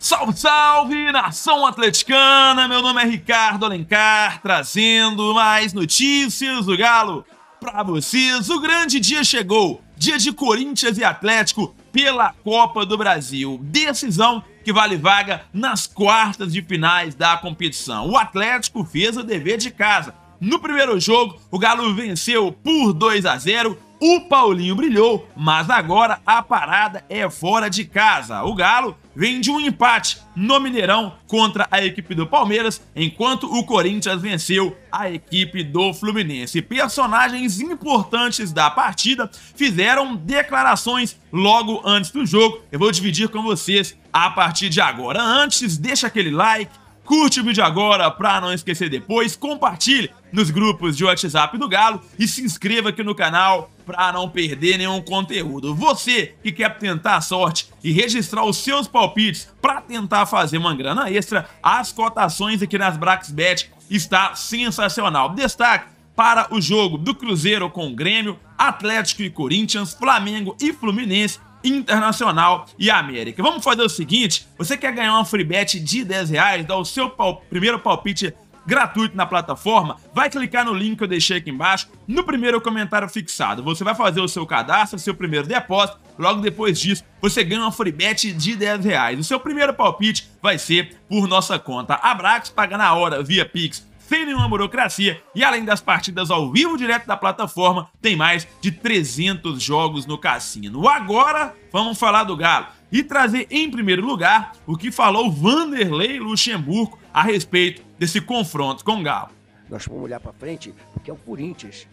Salve, salve, nação atleticana! Meu nome é Ricardo Alencar, trazendo mais notícias do Galo para vocês. O grande dia chegou, dia de Corinthians e Atlético pela Copa do Brasil. Decisão que vale vaga nas quartas de finais da competição. O Atlético fez o dever de casa. No primeiro jogo, o Galo venceu por 2 a 0 o Paulinho brilhou, mas agora a parada é fora de casa. O Galo vem de um empate no Mineirão contra a equipe do Palmeiras, enquanto o Corinthians venceu a equipe do Fluminense. Personagens importantes da partida fizeram declarações logo antes do jogo. Eu vou dividir com vocês a partir de agora. Antes, deixa aquele like, curte o vídeo agora para não esquecer depois, compartilhe nos grupos de WhatsApp do Galo e se inscreva aqui no canal para não perder nenhum conteúdo. Você que quer tentar a sorte e registrar os seus palpites para tentar fazer uma grana extra, as cotações aqui nas Braxbet está sensacional. Destaque para o jogo do Cruzeiro com o Grêmio, Atlético e Corinthians, Flamengo e Fluminense, Internacional e América. Vamos fazer o seguinte: você quer ganhar uma free bet de 10 reais, dá o seu pal primeiro palpite gratuito na plataforma, vai clicar no link que eu deixei aqui embaixo, no primeiro comentário fixado. Você vai fazer o seu cadastro, seu primeiro depósito, logo depois disso você ganha uma free bet de 10 reais. O seu primeiro palpite vai ser por nossa conta. Abraços, paga na hora via Pix sem nenhuma burocracia e além das partidas ao vivo direto da plataforma, tem mais de 300 jogos no cassino. Agora, vamos falar do Galo e trazer em primeiro lugar o que falou Vanderlei Luxemburgo a respeito desse confronto com o Galo. Nós vamos olhar para frente porque é o Corinthians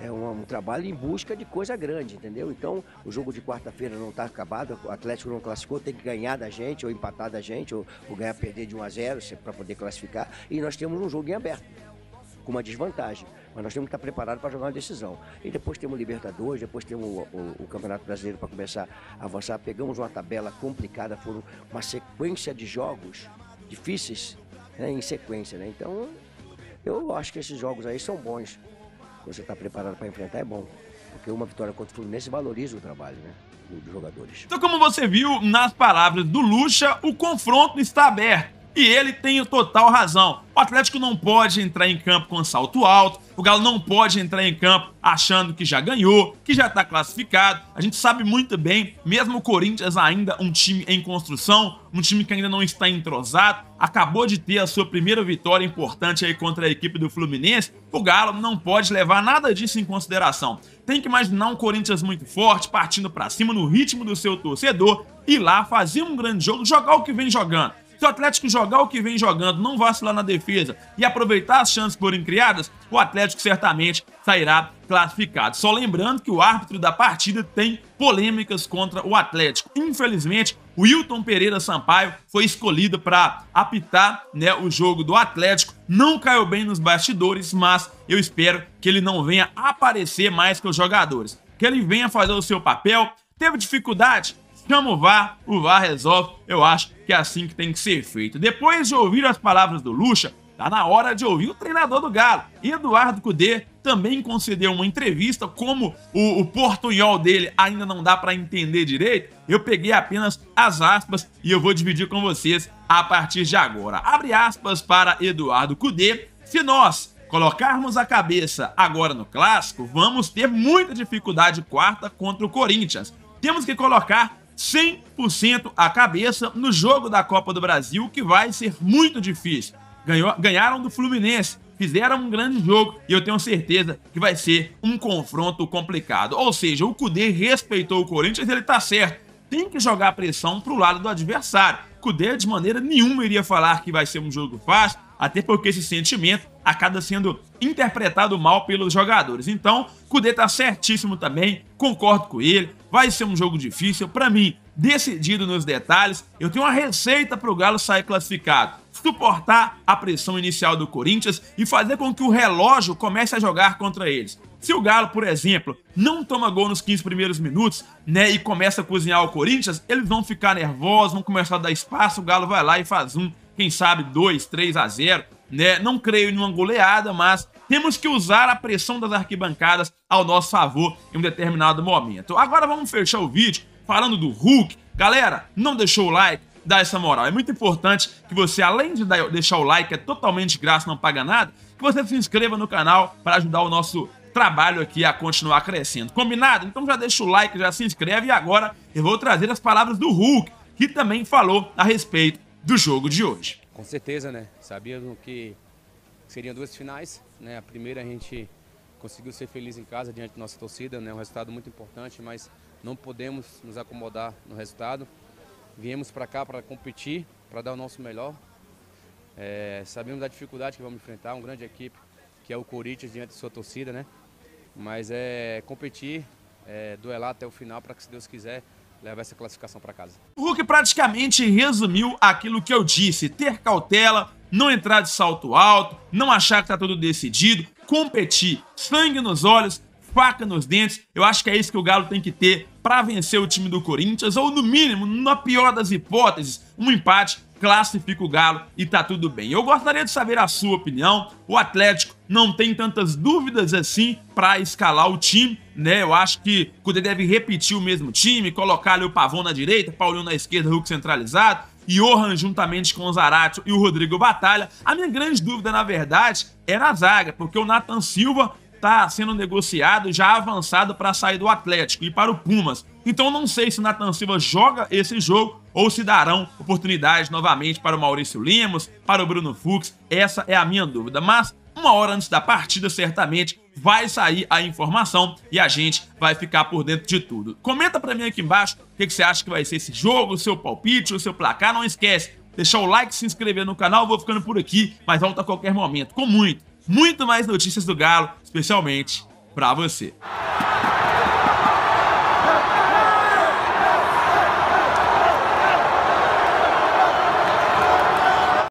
é um, um, trabalho em busca de coisa grande, entendeu? Então, o jogo de quarta-feira não está acabado, o Atlético não classificou, tem que ganhar da gente, ou empatar da gente, ou, ou ganhar, perder de 1 a 0 para poder classificar. E nós temos um jogo em aberto, com uma desvantagem. Mas nós temos que estar tá preparados para jogar uma decisão. E depois temos o Libertadores, depois temos o, o, o Campeonato Brasileiro para começar a avançar. Pegamos uma tabela complicada, foram uma sequência de jogos difíceis né, em sequência, né? Então, eu acho que esses jogos aí são bons você está preparado para enfrentar é bom. Porque uma vitória contra o Fluminense valoriza o trabalho, né? Dos jogadores. Então, como você viu, nas palavras do Lucha, o confronto está aberto. E ele tem total razão. O Atlético não pode entrar em campo com salto alto, o Galo não pode entrar em campo achando que já ganhou, que já está classificado. A gente sabe muito bem, mesmo o Corinthians ainda um time em construção, um time que ainda não está entrosado, acabou de ter a sua primeira vitória importante aí contra a equipe do Fluminense. O Galo não pode levar nada disso em consideração. Tem que imaginar um Corinthians muito forte, partindo para cima no ritmo do seu torcedor, ir lá fazer um grande jogo, jogar o que vem jogando se o Atlético jogar o que vem jogando, não vacilar na defesa e aproveitar as chances que forem criadas, o Atlético certamente sairá classificado. Só lembrando que o árbitro da partida tem polêmicas contra o Atlético. Infelizmente, o Wilton Pereira Sampaio foi escolhido para apitar né, o jogo do Atlético. Não caiu bem nos bastidores, mas eu espero que ele não venha aparecer mais que os jogadores. Que ele venha fazer o seu papel. Teve dificuldade? Chama o VAR, o VAR resolve. Eu acho que é assim que tem que ser feito. Depois de ouvir as palavras do Lucha, Tá na hora de ouvir o treinador do Galo. Eduardo Cudê também concedeu uma entrevista, como o, o portunhol dele ainda não dá para entender direito, eu peguei apenas as aspas e eu vou dividir com vocês a partir de agora. Abre aspas para Eduardo Cudê. Se nós colocarmos a cabeça agora no clássico, vamos ter muita dificuldade quarta contra o Corinthians. Temos que colocar 100% a cabeça no jogo da Copa do Brasil, que vai ser muito difícil. Ganhou, ganharam do Fluminense, fizeram um grande jogo e eu tenho certeza que vai ser um confronto complicado. Ou seja, o Cudê respeitou o Corinthians, ele tá certo. Tem que jogar pressão pro lado do adversário. Cudê de maneira nenhuma iria falar que vai ser um jogo fácil, até porque esse sentimento acaba sendo interpretado mal pelos jogadores. Então, Kudê tá certíssimo também, concordo com ele. Vai ser um jogo difícil para mim, decidido nos detalhes. Eu tenho uma receita para o Galo sair classificado: suportar a pressão inicial do Corinthians e fazer com que o relógio comece a jogar contra eles. Se o Galo, por exemplo, não toma gol nos 15 primeiros minutos, né, e começa a cozinhar o Corinthians, eles vão ficar nervosos, vão começar a dar espaço, o Galo vai lá e faz um quem sabe 2, 3 a 0, né? Não creio em uma goleada, mas temos que usar a pressão das arquibancadas ao nosso favor em um determinado momento. Agora vamos fechar o vídeo falando do Hulk. Galera, não deixou o like? Dá essa moral. É muito importante que você, além de deixar o like, é totalmente de graça, não paga nada, que você se inscreva no canal para ajudar o nosso trabalho aqui a continuar crescendo. Combinado? Então já deixa o like, já se inscreve e agora eu vou trazer as palavras do Hulk, que também falou a respeito do jogo de hoje. Com certeza, né? Sabíamos que seriam duas finais, né? A primeira a gente conseguiu ser feliz em casa diante da nossa torcida, né? Um resultado muito importante, mas não podemos nos acomodar no resultado. Viemos para cá para competir, para dar o nosso melhor. É, sabemos da dificuldade que vamos enfrentar, uma grande equipe que é o Corinthians diante da sua torcida, né? Mas é competir, é, duelar até o final para que, se Deus quiser, leva essa classificação para casa. O Hulk praticamente resumiu aquilo que eu disse: ter cautela, não entrar de salto alto, não achar que está tudo decidido, competir, sangue nos olhos, faca nos dentes. Eu acho que é isso que o Galo tem que ter para vencer o time do Corinthians, ou no mínimo, na pior das hipóteses, um empate classifica o Galo e tá tudo bem. Eu gostaria de saber a sua opinião. O Atlético não tem tantas dúvidas assim para escalar o time, né? Eu acho que o Cudê deve repetir o mesmo time, colocar ali o Pavão na direita, Paulinho na esquerda, Hulk centralizado, Johan juntamente com o Zarate e o Rodrigo Batalha. A minha grande dúvida, na verdade, é na zaga, porque o Nathan Silva está sendo negociado, já avançado para sair do Atlético e para o Pumas. Então não sei se Nathan Silva joga esse jogo ou se darão oportunidades novamente para o Maurício Lemos, para o Bruno Fux. Essa é a minha dúvida. Mas uma hora antes da partida, certamente vai sair a informação e a gente vai ficar por dentro de tudo. Comenta para mim aqui embaixo o que, que você acha que vai ser esse jogo, o seu palpite, o seu placar. Não esquece, deixar o like, se inscrever no canal. Eu vou ficando por aqui, mas volta a qualquer momento com muito muito mais notícias do Galo, especialmente para você.